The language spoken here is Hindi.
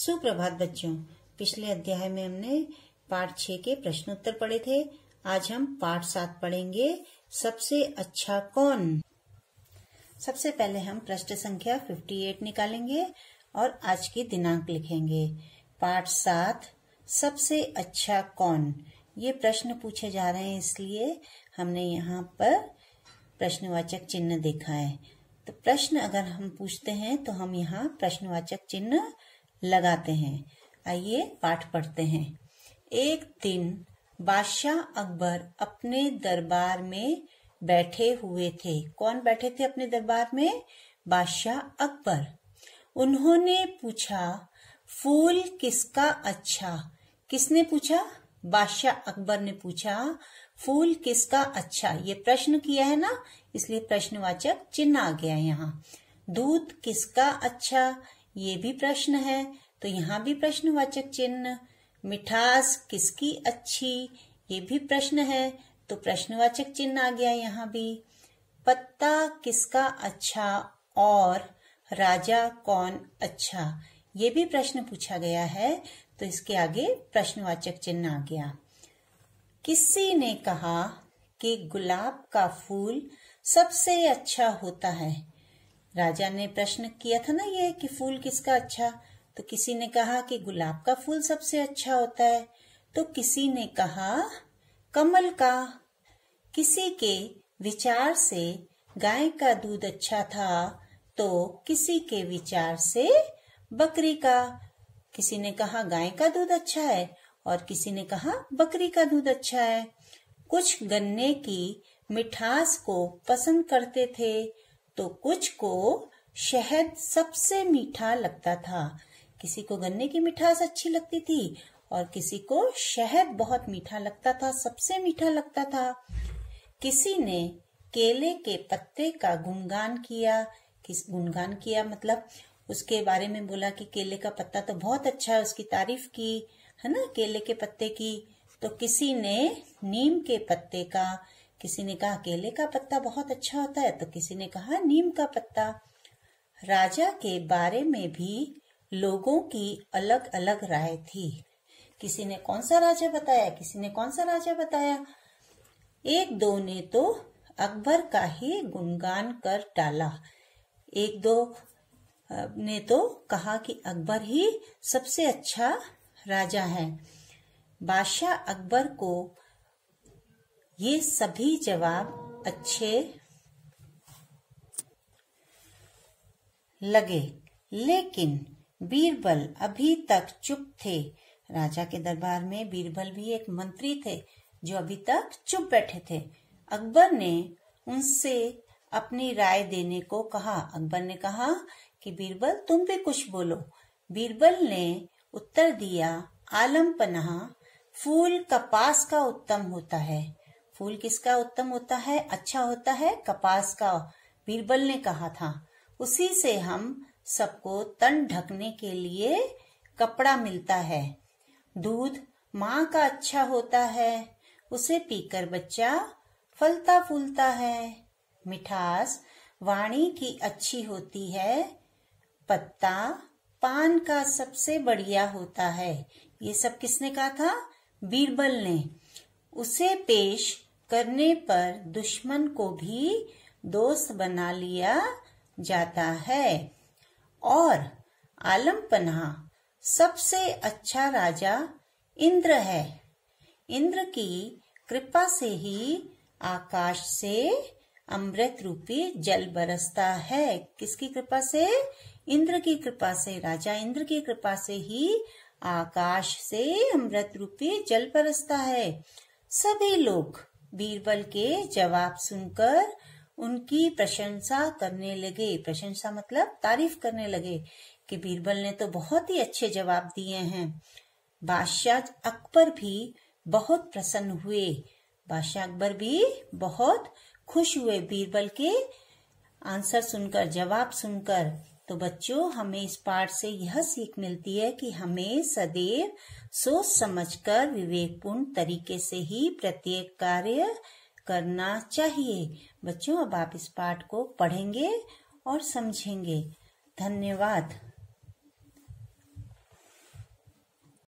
सुप्रभात बच्चों पिछले अध्याय में हमने पाठ छ के प्रश्नोत्तर पढ़े थे आज हम पाठ सात पढ़ेंगे सबसे अच्छा कौन सबसे पहले हम प्रश्न संख्या 58 निकालेंगे और आज की दिनांक लिखेंगे पाठ सात सबसे अच्छा कौन ये प्रश्न पूछे जा रहे हैं इसलिए हमने यहाँ पर प्रश्नवाचक चिन्ह देखा है तो प्रश्न अगर हम पूछते हैं तो हम यहाँ प्रश्नवाचक चिन्ह लगाते हैं आइए पाठ पढ़ते हैं एक दिन बादशाह अकबर अपने दरबार में बैठे हुए थे कौन बैठे थे अपने दरबार में बादशाह अकबर उन्होंने पूछा फूल किसका अच्छा किसने पूछा बादशाह अकबर ने पूछा फूल किसका अच्छा ये प्रश्न किया है ना इसलिए प्रश्नवाचक चिन्ह आ गया यहाँ दूध किसका अच्छा ये भी प्रश्न है तो यहाँ भी प्रश्नवाचक चिन्ह मिठास किसकी अच्छी ये भी प्रश्न है तो प्रश्नवाचक चिन्ह आ गया यहाँ भी पत्ता किसका अच्छा और राजा कौन अच्छा ये भी प्रश्न पूछा गया है तो इसके आगे प्रश्नवाचक चिन्ह आ गया किसी ने कहा कि गुलाब का फूल सबसे अच्छा होता है राजा ने प्रश्न किया था ना यह कि फूल किसका अच्छा तो किसी ने कहा कि गुलाब का फूल सबसे अच्छा होता है तो किसी ने कहा कमल का किसी के विचार से गाय का दूध अच्छा था तो किसी के विचार से बकरी का किसी ने कहा गाय का दूध अच्छा है और किसी ने कहा बकरी का दूध अच्छा है कुछ गन्ने की मिठास को पसंद करते थे तो कुछ को शहद सबसे मीठा लगता था किसी को गन्ने की मिठास अच्छी लगती थी और किसी को शहद बहुत मीठा लगता था सबसे मीठा लगता था किसी ने केले के पत्ते का गुणगान किया किस गुणगान किया मतलब उसके बारे में बोला कि केले का पत्ता तो बहुत अच्छा है उसकी तारीफ की है ना केले के पत्ते की तो किसी ने नीम के पत्ते का किसी ने कहा केले का पत्ता बहुत अच्छा होता है तो किसी ने कहा नीम का पत्ता राजा के बारे में भी लोगों की अलग अलग राय थी किसी ने कौन सा राजा बताया किसी ने कौन सा राजा बताया एक दो ने तो अकबर का ही गुणगान कर डाला एक दो ने तो कहा कि अकबर ही सबसे अच्छा राजा है बादशाह अकबर को ये सभी जवाब अच्छे लगे लेकिन बीरबल अभी तक चुप थे राजा के दरबार में बीरबल भी एक मंत्री थे जो अभी तक चुप बैठे थे अकबर ने उनसे अपनी राय देने को कहा अकबर ने कहा कि बीरबल तुम भी कुछ बोलो बीरबल ने उत्तर दिया आलम पनाह फूल कपास का उत्तम होता है फूल किसका उत्तम होता है अच्छा होता है कपास का बीरबल ने कहा था उसी से हम सबको तन ढकने के लिए कपड़ा मिलता है दूध माँ का अच्छा होता है उसे पीकर बच्चा फलता फूलता है मिठास वाणी की अच्छी होती है पत्ता पान का सबसे बढ़िया होता है ये सब किसने कहा था बीरबल ने उसे पेश करने पर दुश्मन को भी दोस्त बना लिया जाता है और आलम पना सबसे अच्छा राजा इंद्र है इंद्र की कृपा से ही आकाश से अमृत रूपी जल बरसता है किसकी कृपा से इंद्र की कृपा से राजा इंद्र की कृपा से ही आकाश से अमृत रूपी जल बरसता है सभी लोग बीरबल के जवाब सुनकर उनकी प्रशंसा करने लगे प्रशंसा मतलब तारीफ करने लगे कि बीरबल ने तो बहुत ही अच्छे जवाब दिए हैं बादशाह अकबर भी बहुत प्रसन्न हुए बादशाह अकबर भी बहुत खुश हुए बीरबल के आंसर सुनकर जवाब सुनकर तो बच्चों हमें इस पाठ से यह सीख मिलती है कि हमें सदैव सोच समझकर विवेकपूर्ण तरीके से ही प्रत्येक कार्य करना चाहिए बच्चों अब आप इस पाठ को पढ़ेंगे और समझेंगे धन्यवाद